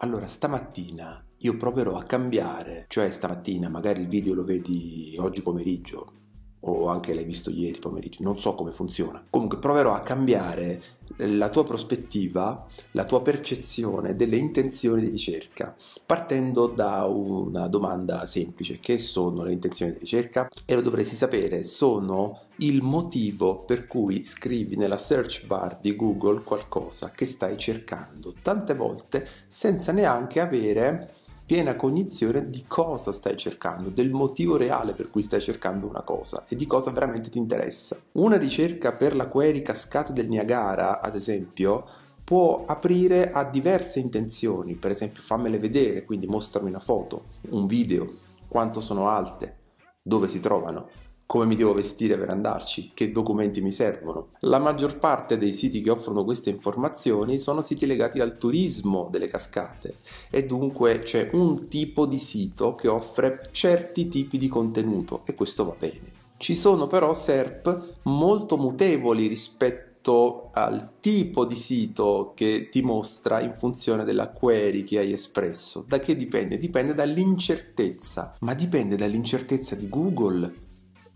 allora stamattina io proverò a cambiare, cioè stamattina magari il video lo vedi oggi pomeriggio, o anche l'hai visto ieri pomeriggio, non so come funziona. Comunque proverò a cambiare la tua prospettiva, la tua percezione delle intenzioni di ricerca, partendo da una domanda semplice, che sono le intenzioni di ricerca? E lo dovresti sapere, sono il motivo per cui scrivi nella search bar di Google qualcosa che stai cercando, tante volte senza neanche avere piena cognizione di cosa stai cercando, del motivo reale per cui stai cercando una cosa e di cosa veramente ti interessa. Una ricerca per la query cascata del Niagara, ad esempio, può aprire a diverse intenzioni, per esempio fammele vedere, quindi mostrami una foto, un video, quanto sono alte, dove si trovano, come mi devo vestire per andarci, che documenti mi servono. La maggior parte dei siti che offrono queste informazioni sono siti legati al turismo delle cascate e dunque c'è un tipo di sito che offre certi tipi di contenuto e questo va bene. Ci sono però SERP molto mutevoli rispetto al tipo di sito che ti mostra in funzione della query che hai espresso. Da che dipende? Dipende dall'incertezza, ma dipende dall'incertezza di Google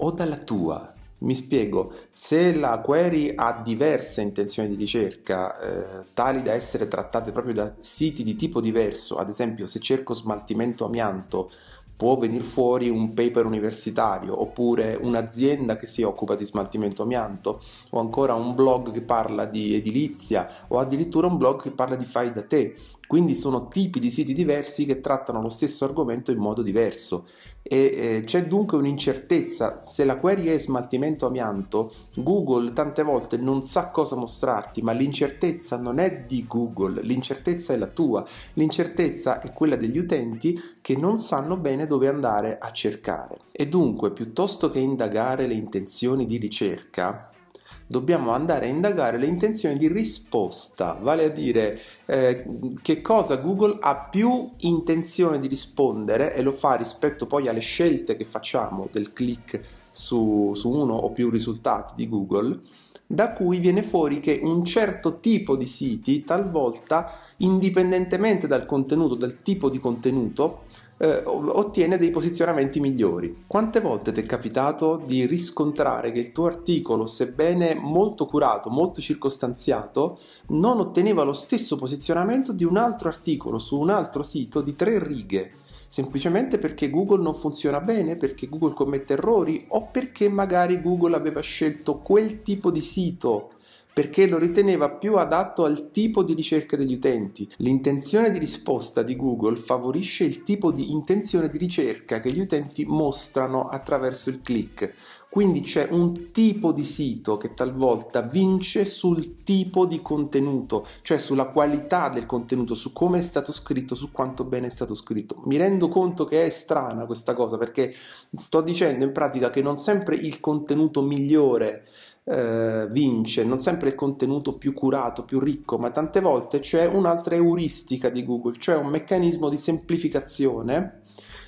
o dalla tua. Mi spiego, se la query ha diverse intenzioni di ricerca, eh, tali da essere trattate proprio da siti di tipo diverso, ad esempio se cerco smaltimento amianto può venire fuori un paper universitario oppure un'azienda che si occupa di smaltimento amianto o ancora un blog che parla di edilizia o addirittura un blog che parla di fai da te quindi sono tipi di siti diversi che trattano lo stesso argomento in modo diverso. E, eh, c'è dunque un'incertezza. Se la query è smaltimento amianto, Google tante volte non sa cosa mostrarti, ma l'incertezza non è di Google, l'incertezza è la tua, l'incertezza è quella degli utenti che non sanno bene dove andare a cercare. E dunque, piuttosto che indagare le intenzioni di ricerca, dobbiamo andare a indagare le intenzioni di risposta, vale a dire eh, che cosa Google ha più intenzione di rispondere e lo fa rispetto poi alle scelte che facciamo del click su, su uno o più risultati di Google, da cui viene fuori che un certo tipo di siti, talvolta indipendentemente dal contenuto, dal tipo di contenuto, eh, ottiene dei posizionamenti migliori. Quante volte ti è capitato di riscontrare che il tuo articolo, sebbene molto curato, molto circostanziato, non otteneva lo stesso posizionamento di un altro articolo su un altro sito di tre righe? semplicemente perché Google non funziona bene, perché Google commette errori o perché magari Google aveva scelto quel tipo di sito perché lo riteneva più adatto al tipo di ricerca degli utenti. L'intenzione di risposta di Google favorisce il tipo di intenzione di ricerca che gli utenti mostrano attraverso il click, quindi c'è un tipo di sito che talvolta vince sul tipo di contenuto, cioè sulla qualità del contenuto, su come è stato scritto, su quanto bene è stato scritto. Mi rendo conto che è strana questa cosa perché sto dicendo in pratica che non sempre il contenuto migliore eh, vince, non sempre il contenuto più curato, più ricco, ma tante volte c'è un'altra euristica di Google, cioè un meccanismo di semplificazione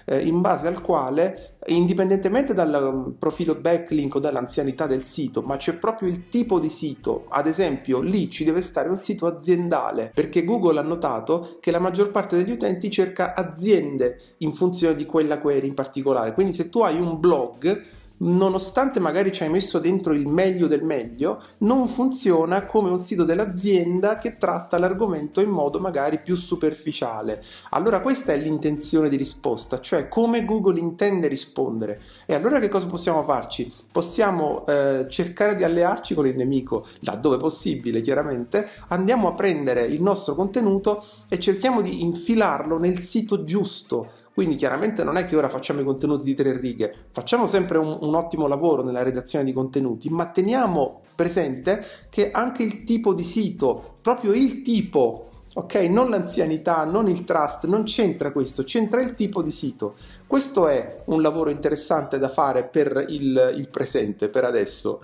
eh, in base al quale, indipendentemente dal mm, profilo backlink o dall'anzianità del sito, ma c'è proprio il tipo di sito, ad esempio lì ci deve stare un sito aziendale, perché Google ha notato che la maggior parte degli utenti cerca aziende in funzione di quella query in particolare, quindi se tu hai un blog, nonostante magari ci hai messo dentro il meglio del meglio, non funziona come un sito dell'azienda che tratta l'argomento in modo magari più superficiale. Allora questa è l'intenzione di risposta, cioè come Google intende rispondere. E allora che cosa possiamo farci? Possiamo eh, cercare di allearci con il nemico, laddove possibile chiaramente, andiamo a prendere il nostro contenuto e cerchiamo di infilarlo nel sito giusto quindi chiaramente non è che ora facciamo i contenuti di tre righe, facciamo sempre un, un ottimo lavoro nella redazione di contenuti, ma teniamo presente che anche il tipo di sito, proprio il tipo ok? Non l'anzianità, non il trust, non c'entra questo, c'entra il tipo di sito. Questo è un lavoro interessante da fare per il, il presente, per adesso.